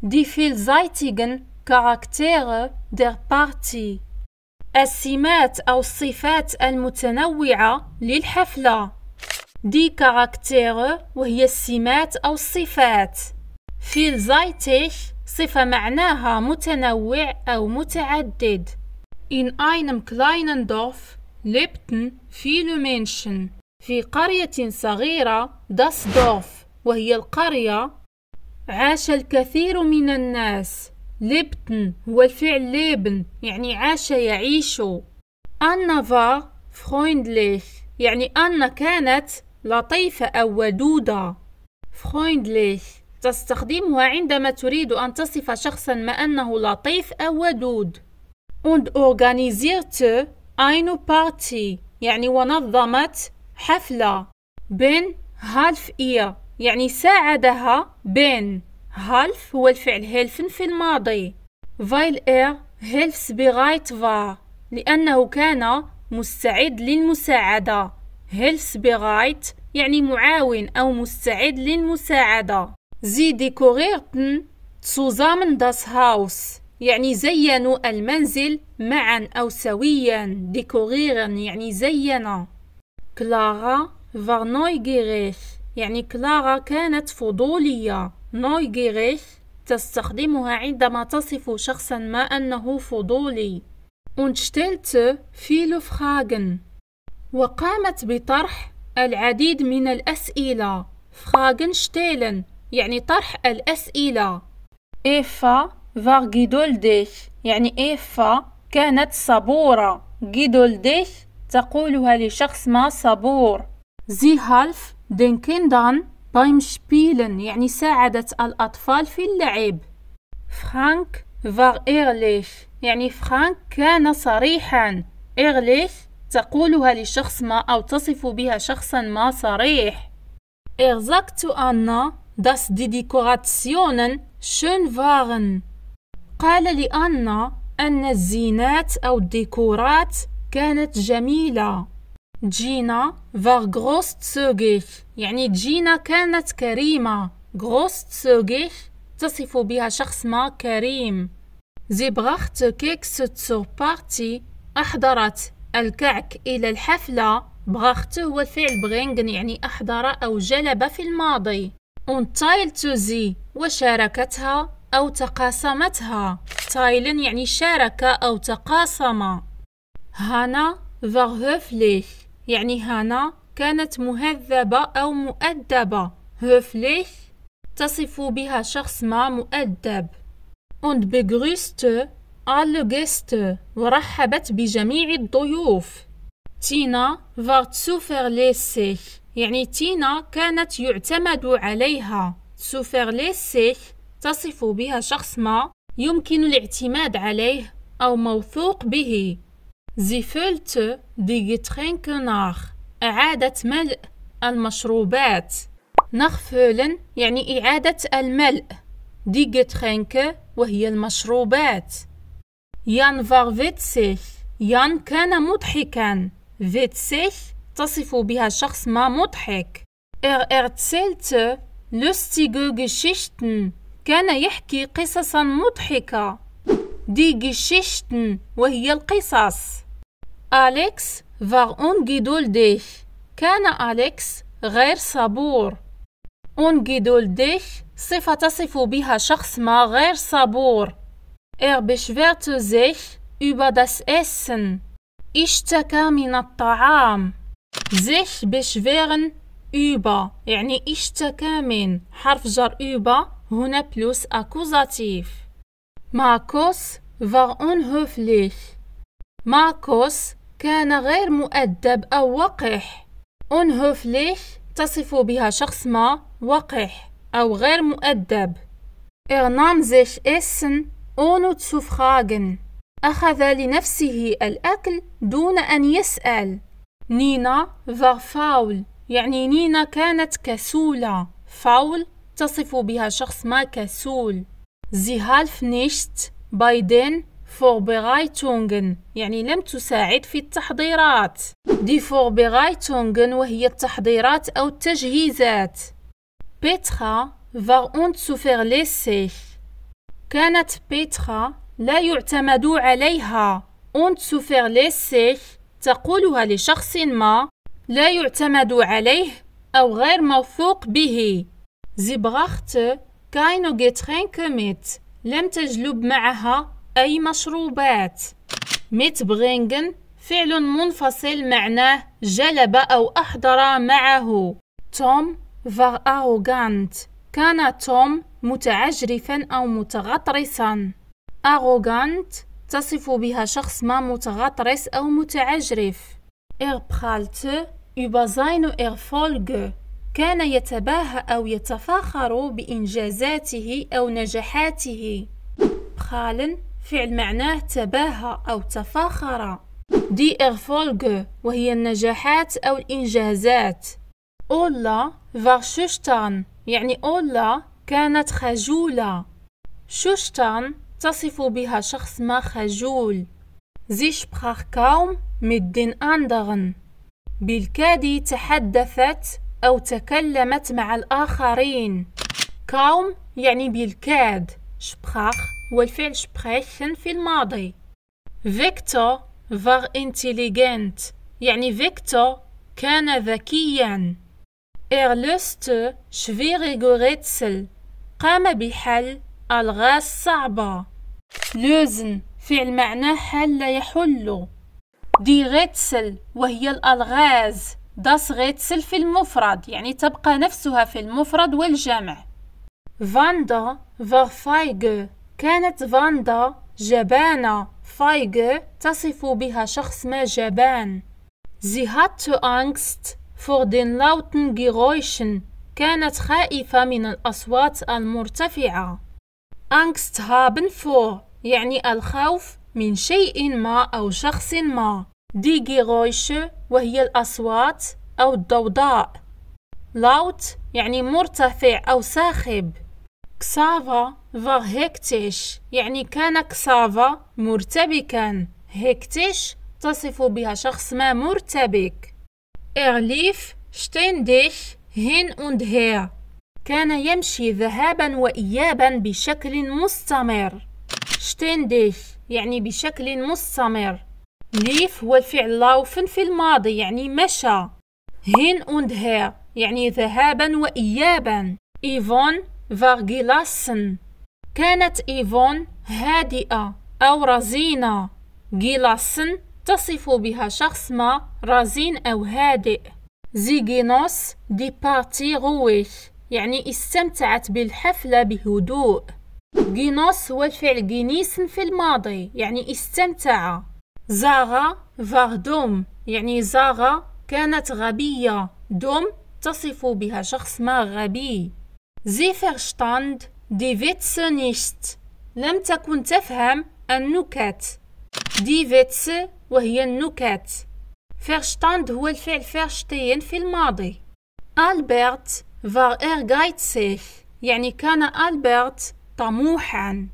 die vielseitigen Charaktere در Party. السمات أو الصفات المتنوعة للحفلة دي كاركتيره وهي السمات أو الصفات فيلزايتيش صفة معناها متنوع أو متعدد In einem kleinen Dorf lebten viele Menschen في قرية صغيرة das Dorf وهي القرية عاش الكثير من الناس لبتن هو الفعل ليبن يعني عاش يعيش أنا فا فريندليش يعني أنا كانت لطيفة أو ودودة فريندليش تستخدمها عندما تريد أن تصف شخصا ما أنه لطيف أو ودود und organisierte eine Party يعني ونظمت حفلة بن half ihr يعني ساعدها بين هالف هو الفعل هيلفن في الماضي فايل إير هيلفس بغايت فا لأنه كان مستعد للمساعدة هيلفس بغايت يعني معاون أو مستعد للمساعدة زي ديكوريرتن تسوزامن داس هاوس يعني زينوا المنزل معا أو سويا ديكوريرن يعني زينا كلارا فارنوي جيريش يعني كلارا كانت فضولية نويجيريش تستخدمها عندما تصف شخصا ما أنه فضولي ونشتلت stellte viele Fragen وقامت بطرح العديد من الأسئلة Fragen شتيلن يعني طرح الأسئلة إيفا war geduldig يعني إيفا كانت صبورة geduldig تقولها لشخص ما صبور زي هالف دين كيندان بايم شبيلن يعني ساعدت الأطفال في اللعب. فرانك war إغليش يعني فرانك كان صريحا. إغليش تقولها لشخص ما أو تصف بها شخصا ما صريح. إغزاكت أنا داس دي ديكوراتسيون شون schön قال لأنا أن الزينات أو الديكورات كانت جميلة. جينا غروس großzügig يعني جينا كانت كريمة großzügig تصف بها شخص ما كريم زي بغخت كيكس تسو بارتي أحضرت الكعك إلى الحفلة بغخت هو الفعل بغينغن يعني أحضر أو جلب في الماضي اون teilte وشاركتها أو تقاسمتها تايلن يعني شارك أو تقاسم هانا war höflich يعني هانا كانت مهذبة أو مؤدبة هوفليش تصف بها شخص ما مؤدب und begrüßte alle Gäste ورحبت بجميع الضيوف تينا war zuverlässig يعني تينا كانت يعتمد عليها zuverlässig تصف بها شخص ما يمكن الاعتماد عليه أو موثوق به Sie füllte die Getränke nach. أعادت ملء المشروبات. نغفلن يعني إعادة الملء. Die Getränke وهي المشروبات. Jan war witzig. Jan كان مضحكا. witzig تصف بها شخص ما مضحك. Er erzählte lustige Geschichten. كان يحكي قصصا مضحكة. Die Geschichten وهي القصص. أليكس فار var ungeduldig كان أليكس غير صبور ungeduldig صفة تصف بها شخص ما غير صبور إر beschwerte sich über das Essen اشتكى من الطعام sich beschweren إبا يعني اشتكى من حرف جر إبا هنا بلوس أكوزاتيف ماكوس فار أون unhöflich ماكوس كان غير مؤدب أو وقح unhöflich تصف بها شخص ما وقح أو غير مؤدب Er nahm sich Essen ohne zu fragen أخذ لنفسه الأكل دون أن يسأل نينا war faul يعني نينا كانت كسولة فاول تصف بها شخص ما كسول Sie half nicht bei den فوربيغايتونغن يعني لم تساعد في التحضيرات دي فوربيغايتونغن وهي التحضيرات أو التجهيزات بيترا va ont se faire كانت بيترا لا يعتمد عليها اون se faire laisser تقولها لشخص ما لا يعتمد عليه أو غير موثوق به زبغخت كاينو جيترينك ميت لم تجلب معها أي مشروبات متبغينغن فعل منفصل معناه جلب أو أحضر معه توم فاروغانت كان توم متعجرفا أو متغطرسا أروغانت تصف بها شخص ما متغطرس أو متعجرف إربخالت يبزين إرفولغ كان يتباهى أو يتفاخر بإنجازاته أو نجاحاته بخالن فعل معناه تباهى أو تفاخر دي إغفولغ وهي النجاحات أو الإنجازات أولا فارشوشتان يعني أولا كانت خجولة شوشتان تصف بها شخص ما خجول زيش sprach كاوم مدين أندغن بالكاد تحدثت أو تكلمت مع الآخرين. كاوم يعني بالكاد. شبخاخ والفعل الفعل sprechen في الماضي فيكتور war intelligent يعني فيكتور كان ذكيا Er löste schwierige Rätsel قام بحل ألغاز صعبة لوزن فعل معناه حل يحل دي غيتسل وهي الألغاز داس غيتسل في المفرد يعني تبقى نفسها في المفرد والجمع فاندا فارفايغ كانت فاندا جبانة feige تصف بها شخص ما جبان زي hatte Angst vor den lauten Geräuschen. كانت خائفة من الأصوات المرتفعة. أنغست haben فور يعني الخوف من شيء ما أو شخص ما. دي Geräusche وهي الأصوات أو الضوضاء. لاوت يعني مرتفع أو ساخب. كسافا فا هيكتيش يعني كان كسافا مرتبكا هيكتيش تصف بها شخص ما مرتبك إغليف شتينديش هين أند هير كان يمشي ذهابا وإيابا بشكل مستمر شتينديش يعني بشكل مستمر ليف هو الفعل لاوفن في الماضي يعني مشى هين أند هير يعني ذهابا وإيابا إيفون var كانت إيفون هادئة أو رزينة gelassen تصف بها شخص ما رزين أو هادئ زيغينوس دي بارتي غويش يعني استمتعت بالحفلة بهدوء جينوس هو الفعل جينيسن في الماضي يعني استمتع زاغا فاردوم يعني زاغا كانت غبية دوم تصف بها شخص ما غبي Sie verstand die Witze nicht. لم تكن تفهم النكت. Die Witze وهي النكت. Verstand هو الفعل verstehen في الماضي. Albert war ehrgeizig. يعني كان ألبرت طموحا.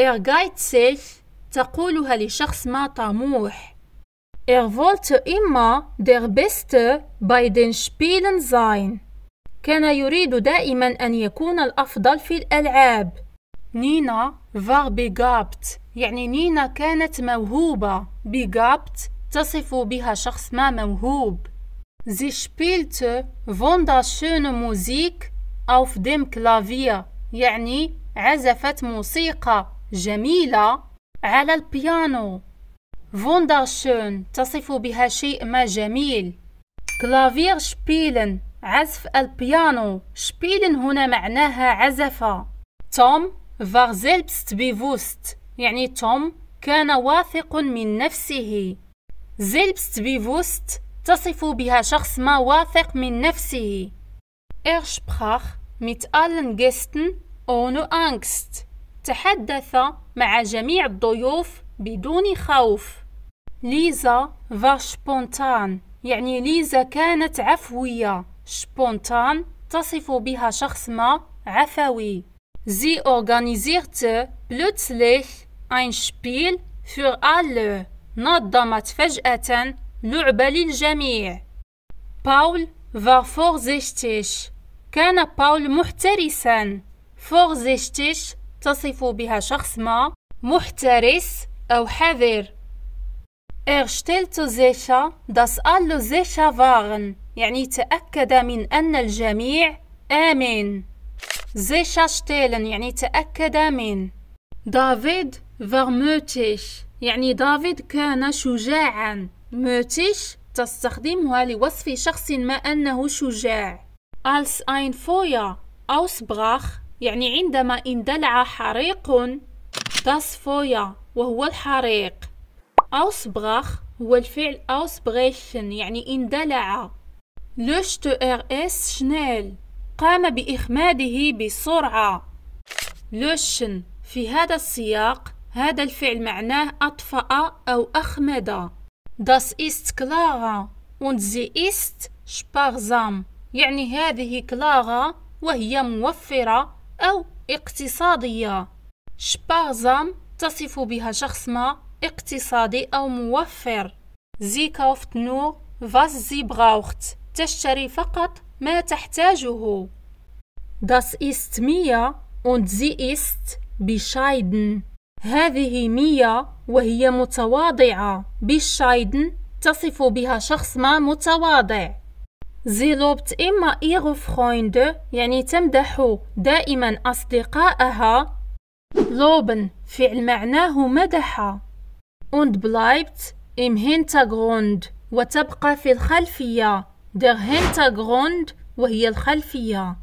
ehrgeizig تقولها لشخص ما طموح. Er wollte immer der Beste bei den Spielen sein. كان يريد دائما أن يكون الأفضل في الألعاب نينا فار بيغابت يعني نينا كانت موهوبة بيغابت تصف بها شخص ما موهوب Sie spielte wunderschöne موزيك أوف ديم كلافيا يعني عزفت موسيقى جميلة على البيانو شون تصف بها شيء ما جميل كلافير شبيلن عزف البيانو شبيلن هنا معناها عزف توم فاغ زيلبست بيفوست يعني توم كان واثق من نفسه زيلبست بيفوست تصف بها شخص ما واثق من نفسه er sprach mit allen Gästen ohne Angst تحدث مع جميع الضيوف بدون خوف ليزا war spontan يعني ليزا كانت عفوية spontan تصف بها شخص ما عفوي. Sie organisierte plötzlich ein Spiel für alle. نظمت فجأة لعبة للجميع. باول war vorsichtig. كان باول محترسا. vorsichtig تصف بها شخص ما محترس أو حذر. Er stellte sicher, dass alle sicher waren. يعني تأكد من أن الجميع آمن زي شاشتيلن يعني تأكد من دافيد war يعني دافيد كان شجاعا موتيش تستخدمها لوصف شخص ما أنه شجاع أين فويا أوس براخ يعني عندما اندلع حريق داس فويا وهو الحريق براخ هو الفعل ausbrechen يعني اندلع لشت ار اس شنيل قام بإخماده بسرعة لوشن في هذا السياق هذا الفعل معناه أطفأ أو أخمد داس إست كلاغا und sie ist sparsam يعني هذه كلارا وهي موفرة أو اقتصادية sparsam تصف بها شخص ما اقتصادي أو موفر Sie kauft nur was sie braucht تشتري فقط ما تحتاجه Das ist Mia und sie ist bescheiden. هذه ميا وهي متواضعة. bescheiden تصف بها شخص ما متواضع. Sie lobt immer ihre Freunde يعني تمدح دائما أصدقائها. loben فعل معناه مدح. und bleibt im Hintergrund وتبقى في الخلفية Der Hintergrund وهي الخلفية